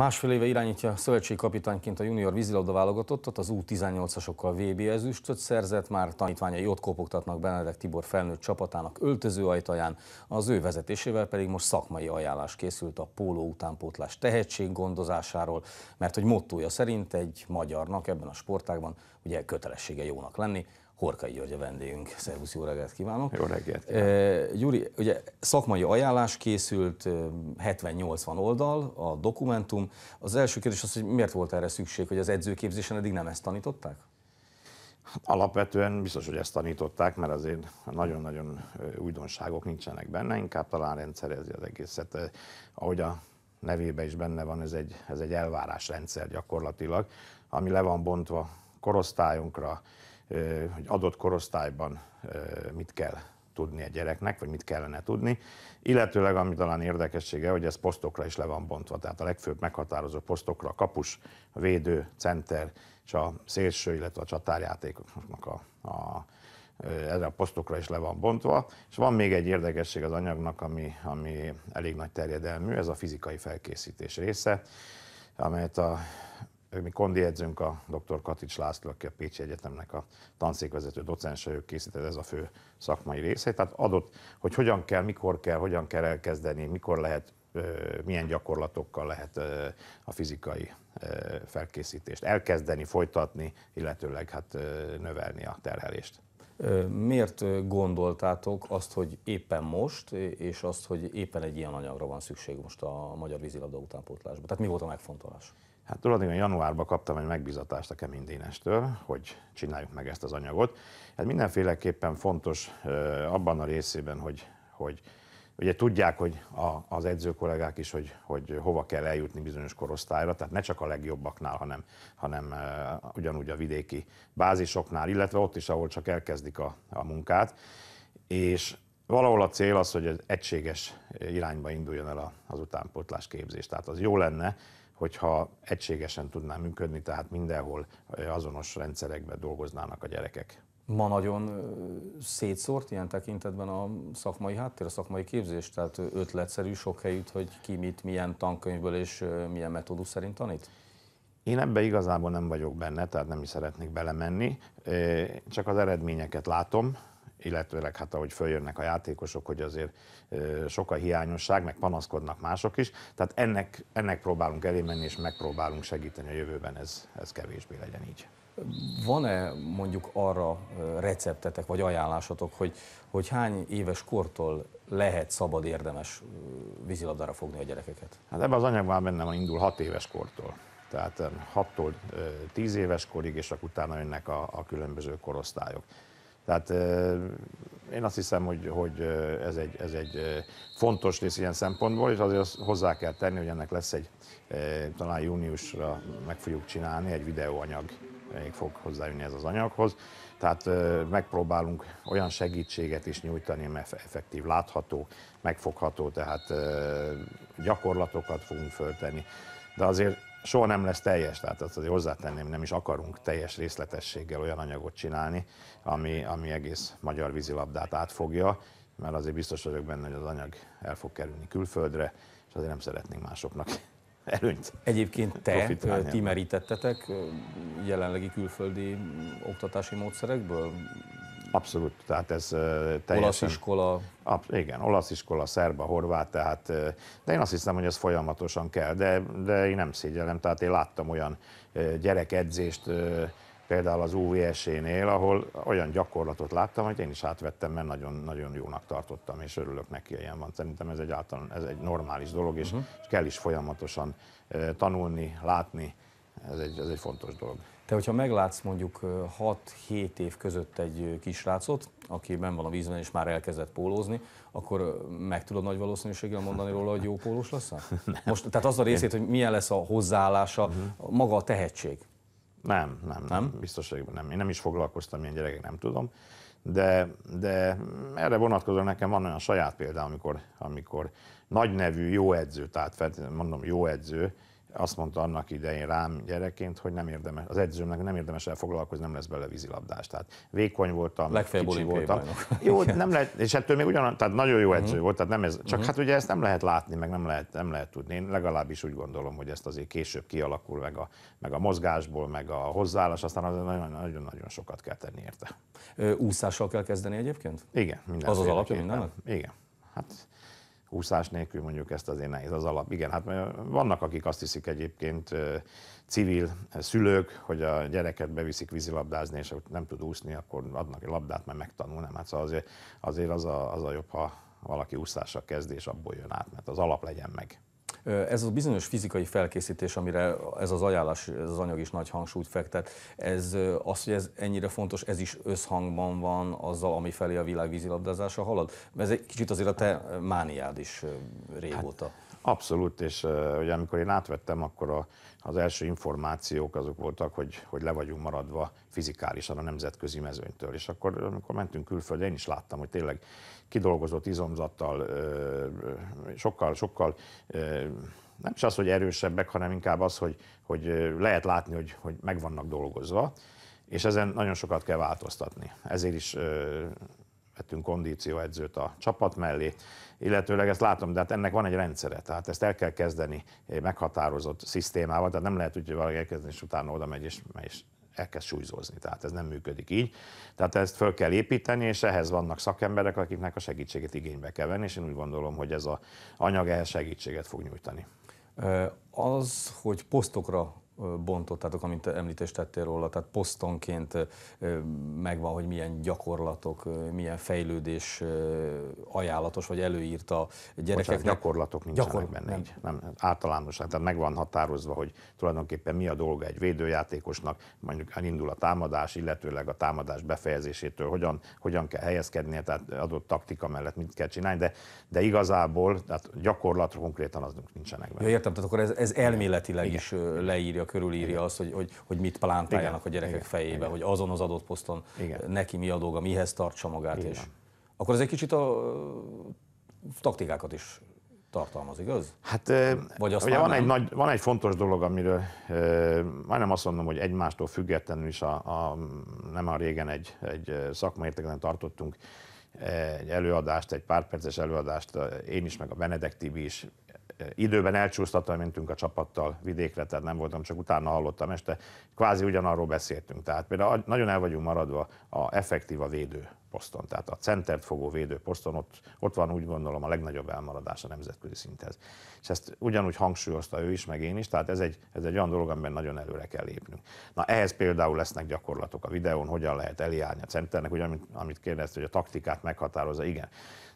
Másfél éve irányítja szövetségkapitányként a junior vízilabda válogatottat, az U18-asokkal VB ezüstöt szerzett, már tanítványai ott kopogtatnak Benedek Tibor felnőtt csapatának öltöző ajtaján, az ő vezetésével pedig most szakmai ajánlás készült a póló utánpótlás tehetség gondozásáról, mert hogy mottója szerint egy magyarnak ebben a sportágban ugye kötelessége jónak lenni, Horkai György a vendégünk. Szervusz, jó reggelt kívánok! Jó reggelt kívánok! Gyuri, ugye szakmai ajánlás készült, 70-80 oldal a dokumentum. Az első kérdés az, hogy miért volt erre szükség, hogy az edzőképzésen eddig nem ezt tanították? Hát alapvetően biztos, hogy ezt tanították, mert azért nagyon-nagyon újdonságok nincsenek benne, inkább talán rendszerezi az egészet. Ahogy a nevében is benne van, ez egy, ez egy elvárásrendszer gyakorlatilag, ami le van bontva korosztályunkra, hogy adott korosztályban mit kell tudni a gyereknek, vagy mit kellene tudni, illetőleg ami talán érdekessége, hogy ez posztokra is le van bontva, tehát a legfőbb meghatározó posztokra a kapus, a védő, center és a szélső, illetve a csatárjátékoknak a, a erre a posztokra is le van bontva, és van még egy érdekesség az anyagnak, ami, ami elég nagy terjedelmű, ez a fizikai felkészítés része, amelyet a mi kondi edzünk a dr. Katics László, aki a Pécsi Egyetemnek a tanszékvezető docense, ő készített ez a fő szakmai része. Tehát adott, hogy hogyan kell, mikor kell, hogyan kell elkezdeni, mikor lehet, milyen gyakorlatokkal lehet a fizikai felkészítést elkezdeni, folytatni, illetőleg hát növelni a terhelést. Miért gondoltátok azt, hogy éppen most, és azt, hogy éppen egy ilyen anyagra van szükség most a magyar vízilabda utánpótlásban? Tehát mi volt a megfontolás? Hát tulajdonképpen januárban kaptam egy megbizatást a Kemény Dénestől, hogy csináljuk meg ezt az anyagot. Hát mindenféleképpen fontos abban a részében, hogy, hogy ugye tudják, hogy a, az edző kollégák is, hogy, hogy hova kell eljutni bizonyos korosztályra, tehát ne csak a legjobbaknál, hanem, hanem ugyanúgy a vidéki bázisoknál, illetve ott is, ahol csak elkezdik a, a munkát. És valahol a cél az, hogy egységes irányba induljon el az utánpótlás képzés. Tehát az jó lenne, hogyha egységesen tudná működni, tehát mindenhol azonos rendszerekben dolgoznának a gyerekek. Ma nagyon szétszórt ilyen tekintetben a szakmai háttér, a szakmai képzés, tehát ötletszerű sok helyütt, hogy ki mit, milyen tankönyvből és milyen metódus szerint tanít? Én ebbe igazából nem vagyok benne, tehát nem is szeretnék belemenni, csak az eredményeket látom, illetőleg hát ahogy följönnek a játékosok, hogy azért sok a hiányosság, meg panaszkodnak mások is. Tehát ennek, ennek próbálunk elé menni, és megpróbálunk segíteni a jövőben, ez, ez kevésbé legyen így. Van-e mondjuk arra receptetek vagy ajánlásotok, hogy, hogy hány éves kortól lehet szabad, érdemes vízilabdára fogni a gyerekeket? Hát ebben az anyagban benne van indul 6 éves kortól. Tehát 6-tól 10 éves korig, és akkor utána jönnek a, a különböző korosztályok. Tehát én azt hiszem, hogy, hogy ez, egy, ez egy fontos rész ilyen szempontból, és azért hozzá kell tenni, hogy ennek lesz egy, talán júniusra meg fogjuk csinálni, egy videóanyag még fog hozzájönni ez az anyaghoz. Tehát megpróbálunk olyan segítséget is nyújtani, ami effektív, látható, megfogható, tehát gyakorlatokat fogunk föltenni. De azért soha nem lesz teljes, tehát azt azért hozzátenném, nem is akarunk teljes részletességgel olyan anyagot csinálni, ami, ami egész magyar vízilabdát átfogja, mert azért biztos vagyok benne, hogy az anyag el fog kerülni külföldre, és azért nem szeretnénk másoknak előnyt. Egyébként te, ti merítettetek jelenlegi külföldi oktatási módszerekből? Abszolút, tehát ez teljesen... Olasz iskola. Ab, igen, olasz iskola, szerba, horvát, tehát, de én azt hiszem, hogy ez folyamatosan kell, de, de én nem szégyellem, tehát én láttam olyan gyerekedzést, például az uvs nél ahol olyan gyakorlatot láttam, hogy én is átvettem, mert nagyon, nagyon jónak tartottam, és örülök neki, ilyen van. Szerintem ez egy, általán, ez egy normális dolog, és, uh-huh. és kell is folyamatosan tanulni, látni, ez egy, ez egy fontos dolog. Te, hogyha meglátsz mondjuk 6-7 év között egy kisrácot, aki ben van a vízben és már elkezdett pólózni, akkor meg tudod nagy valószínűséggel mondani róla, hogy jó pólós lesz? Most, tehát az a részét, hogy milyen lesz a hozzáállása, uh-huh. maga a tehetség. Nem, nem, nem, nem. Biztos, hogy nem. Én nem is foglalkoztam ilyen gyerekek, nem tudom. De, de erre vonatkozóan nekem van olyan saját példa, amikor, amikor nagy nevű jó edző, tehát mondom jó edző, azt mondta annak idején rám gyerekként, hogy nem érdemes, az edzőmnek nem érdemes elfoglalkozni, nem lesz bele vízilabdás. Tehát vékony voltam, Legfeljebb kicsi voltam. Bajnok. Jó, nem lehet, és ettől még ugyan, tehát nagyon jó edző uh-huh. volt, tehát nem ez, csak uh-huh. hát ugye ezt nem lehet látni, meg nem lehet, nem lehet tudni. Én legalábbis úgy gondolom, hogy ezt azért később kialakul, meg a, meg a mozgásból, meg a hozzáállás, aztán az nagyon-nagyon sokat kell tenni érte. Ö, úszással kell kezdeni egyébként? Igen, minden. Az az alapja mindennek? Igen. Hát úszás nélkül mondjuk ezt azért nehéz az alap. Igen, hát vannak, akik azt hiszik egyébként civil szülők, hogy a gyereket beviszik vízilabdázni, és ha nem tud úszni, akkor adnak egy labdát, mert megtanul, nem? Hát szóval azért, azért az, a, az a jobb, ha valaki úszással kezdés és abból jön át, mert az alap legyen meg. Ez a bizonyos fizikai felkészítés, amire ez az ajánlás, ez az anyag is nagy hangsúlyt fektet, ez az, hogy ez ennyire fontos, ez is összhangban van azzal, ami felé a világ vízilabdázása halad? Ez egy kicsit azért a te mániád is régóta. Hát Abszolút, és ugye amikor én átvettem, akkor a, az első információk azok voltak, hogy, hogy le vagyunk maradva fizikálisan a nemzetközi mezőnytől. És akkor, amikor mentünk külföldre, én is láttam, hogy tényleg kidolgozott izomzattal, sokkal, sokkal nem csak az, hogy erősebbek, hanem inkább az, hogy, hogy lehet látni, hogy, hogy meg vannak dolgozva, és ezen nagyon sokat kell változtatni. Ezért is vettünk kondícióedzőt a csapat mellé, illetőleg ezt látom, de hát ennek van egy rendszere, tehát ezt el kell kezdeni meghatározott szisztémával, tehát nem lehet úgy, hogy valaki elkezdeni, és utána oda megy, és, és elkezd súlyzózni, tehát ez nem működik így. Tehát ezt föl kell építeni, és ehhez vannak szakemberek, akiknek a segítséget igénybe kell venni, és én úgy gondolom, hogy ez a anyag ehhez segítséget fog nyújtani. Az, hogy posztokra bontottátok, amint említést tettél róla, tehát posztonként megvan, hogy milyen gyakorlatok, milyen fejlődés ajánlatos, vagy előírta. a gyerekeknek. Bocsánat, gyakorlatok nincsenek Gyakor... benne, nem. nem általános, tehát meg van határozva, hogy tulajdonképpen mi a dolga egy védőjátékosnak, mondjuk elindul a támadás, illetőleg a támadás befejezésétől, hogyan, hogyan kell helyezkednie, tehát adott taktika mellett mit kell csinálni, de, de igazából tehát gyakorlatra konkrétan azok nincsenek benne. Ja, értem, tehát akkor ez, ez elméletileg Igen. is leírja körülírja azt, hogy, hogy, hogy mit plántáljanak Igen. a gyerekek Igen. fejébe, Igen. hogy azon az adott poszton Igen. neki mi a dolga, mihez tartsa magát. Igen. És akkor ez egy kicsit a taktikákat is tartalmaz, igaz? Hát Vagy ugye van, egy nagy, van egy fontos dolog, amiről e, majdnem azt mondom, hogy egymástól függetlenül is a, a, nem a régen egy, egy szakmai tartottunk egy előadást, egy pár perces előadást, én is, meg a Benedek Tibi is, időben elcsúsztatva mentünk a csapattal vidékre, tehát nem voltam, csak utána hallottam este, kvázi ugyanarról beszéltünk. Tehát például nagyon el vagyunk maradva a effektív a védő poszton, tehát a centert fogó védő poszton, ott, ott van úgy gondolom a legnagyobb elmaradás a nemzetközi szinthez. És ezt ugyanúgy hangsúlyozta ő is, meg én is, tehát ez egy, ez egy olyan dolog, amiben nagyon előre kell lépnünk. Na ehhez például lesznek gyakorlatok a videón, hogyan lehet eljárni a centernek, ugye amit, amit kérdezte, hogy a taktikát meghatározza, igen.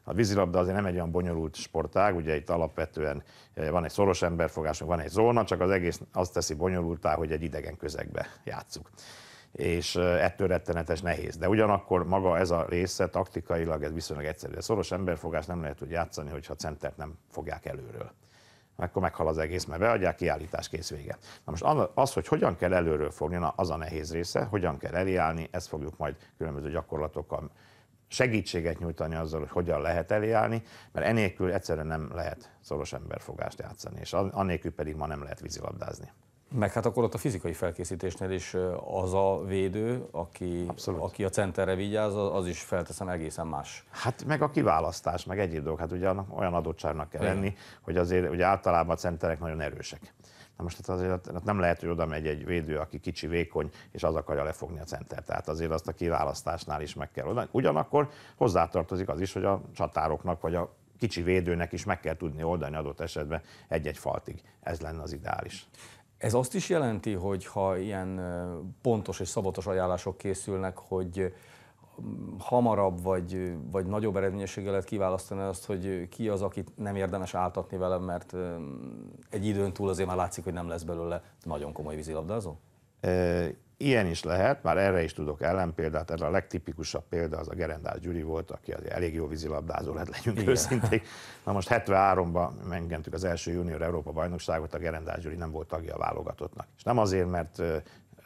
A vízilabda azért nem egy olyan bonyolult sportág, ugye itt alapvetően eh, van egy szoros emberfogásunk, van egy zóna, csak az egész azt teszi bonyolultá, hogy egy idegen közegbe játszuk és eh, ettől rettenetes nehéz. De ugyanakkor maga ez a része taktikailag ez viszonylag egyszerű. De szoros emberfogás nem lehet úgy játszani, hogyha centert nem fogják előről akkor meghal az egész, mert beadják, kiállítás kész vége. Na most az, hogy hogyan kell előről fogni, na az a nehéz része, hogyan kell eljárni, ezt fogjuk majd különböző gyakorlatokkal segítséget nyújtani azzal, hogy hogyan lehet eléállni, mert enélkül egyszerűen nem lehet szoros emberfogást játszani, és anélkül pedig ma nem lehet vízilabdázni. Meg hát akkor ott a fizikai felkészítésnél is az a védő, aki, aki a centerre vigyáz, az is felteszem egészen más. Hát meg a kiválasztás, meg egyéb dolgok, hát ugye olyan adottságnak kell lenni, hogy azért ugye általában a centerek nagyon erősek Na most hát azért hát nem lehet, hogy oda megy egy védő, aki kicsi, vékony, és az akarja lefogni a center. Tehát azért azt a kiválasztásnál is meg kell oldani. Ugyanakkor hozzátartozik az is, hogy a csatároknak vagy a kicsi védőnek is meg kell tudni oldani adott esetben egy-egy faltig. Ez lenne az ideális. Ez azt is jelenti, hogy ha ilyen pontos és szabatos ajánlások készülnek, hogy hamarabb vagy, vagy nagyobb eredményességgel lehet kiválasztani azt, hogy ki az, akit nem érdemes áltatni velem, mert egy időn túl azért már látszik, hogy nem lesz belőle nagyon komoly vízilabdázó? Ilyen is lehet, már erre is tudok ellenpéldát, erre a legtipikusabb példa az a Gerendás Gyuri volt, aki az elég jó vízilabdázó lett, legyünk Igen. őszinték. Na most 73-ban megentük az első junior Európa bajnokságot, a Gerendás Gyuri nem volt tagja a válogatottnak. És nem azért, mert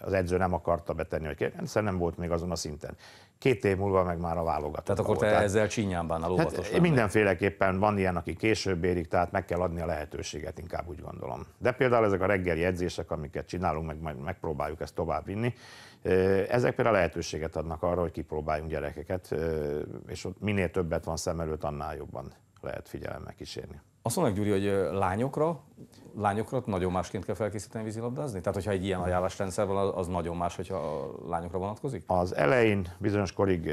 az edző nem akarta betenni, hogy egyszerűen nem volt még azon a szinten. Két év múlva meg már a válogatott. Tehát akkor volt. te ezzel csinyán a hát, Mindenféleképpen van ilyen, aki később érik, tehát meg kell adni a lehetőséget, inkább úgy gondolom. De például ezek a reggeli edzések, amiket csinálunk, meg majd megpróbáljuk ezt tovább vinni, ezek például lehetőséget adnak arra, hogy kipróbáljunk gyerekeket, és ott minél többet van szem előtt, annál jobban lehet figyelemmel kísérni. Azt mondják, Gyuri, hogy lányokra, lányokra nagyon másként kell felkészíteni vízilabdázni? Tehát, hogyha egy ilyen ajánlásrendszer van, az nagyon más, hogyha a lányokra vonatkozik? Az elején bizonyos korig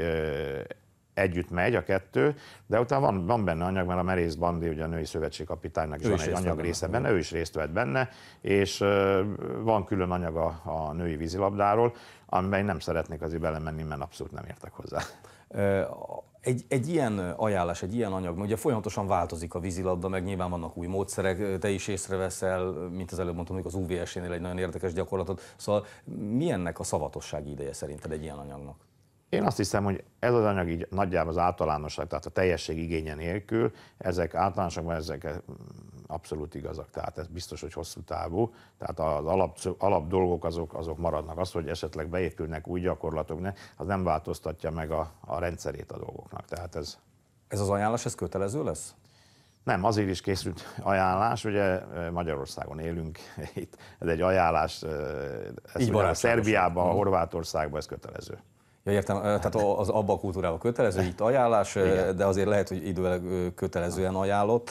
együtt megy a kettő, de utána van, van benne anyag, mert a Merész Bandi, ugye a női szövetség kapitánynak is ő van is egy anyag része benne, ő is részt vett benne, és van külön anyag a, a női vízilabdáról, amiben én nem szeretnék azért belemenni, mert abszolút nem értek hozzá egy, egy ilyen ajánlás, egy ilyen anyag, ugye folyamatosan változik a vízilabda, meg nyilván vannak új módszerek, te is észreveszel, mint az előbb mondtam, az UVS-nél egy nagyon érdekes gyakorlatot. Szóval milyennek a szavatosság ideje szerinted egy ilyen anyagnak? Én azt hiszem, hogy ez az anyag így nagyjából az általánosság, tehát a teljesség igénye nélkül, ezek általánosakban ezek abszolút igazak, tehát ez biztos, hogy hosszú távú, tehát az alap, alap dolgok azok, azok maradnak. Az, hogy esetleg beépülnek új gyakorlatok, ne, az nem változtatja meg a, a rendszerét a dolgoknak. Tehát ez... Ez az ajánlás, ez kötelező lesz? Nem, azért is készült ajánlás, ugye Magyarországon élünk, itt ez egy ajánlás, ez Így ugye, Szerbiában, mhm. Horvátországban ez kötelező. Ja, értem, tehát hát az abba a kultúrába kötelező, hát, itt ajánlás, Igen. de azért lehet, hogy idővel kötelezően ajánlott.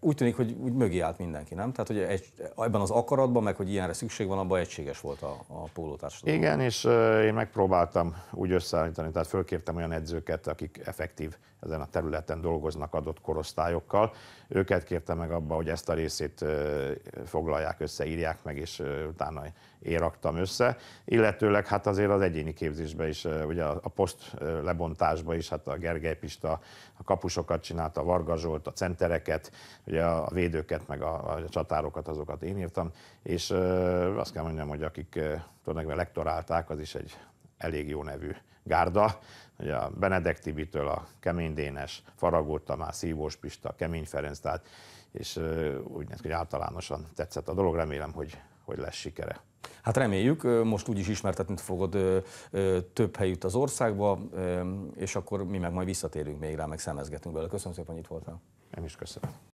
Úgy tűnik, hogy úgy mögé állt mindenki, nem? Tehát, hogy egy, ebben az akaratban, meg hogy ilyenre szükség van, abban egységes volt a, a pólótársadalom. Igen, és én megpróbáltam úgy összeállítani, tehát fölkértem olyan edzőket, akik effektív ezen a területen dolgoznak adott korosztályokkal. Őket kérte meg abba, hogy ezt a részét foglalják össze, írják meg, és utána én raktam össze. Illetőleg hát azért az egyéni képzésben is, ugye a poszt lebontásba is, hát a Gergely Pista a kapusokat csinálta, a Varga Zsolt, a centereket, ugye a védőket, meg a, a csatárokat, azokat én írtam, és azt kell mondjam, hogy akik tulajdonképpen lektorálták, az is egy elég jó nevű gárda, ugye a Benedek Tibitől a Kemény Dénes, Faragó Tamás, Szívós Pista, Kemény Ferenc, tehát, és úgy néz hogy általánosan tetszett a dolog, remélem, hogy, hogy lesz sikere. Hát reméljük, most úgyis ismertetni fogod ö, ö, több helyütt az országba, ö, és akkor mi meg majd visszatérünk még rá, meg szemezgetünk belőle. Köszönöm szépen, hogy itt voltál. Én is köszönöm.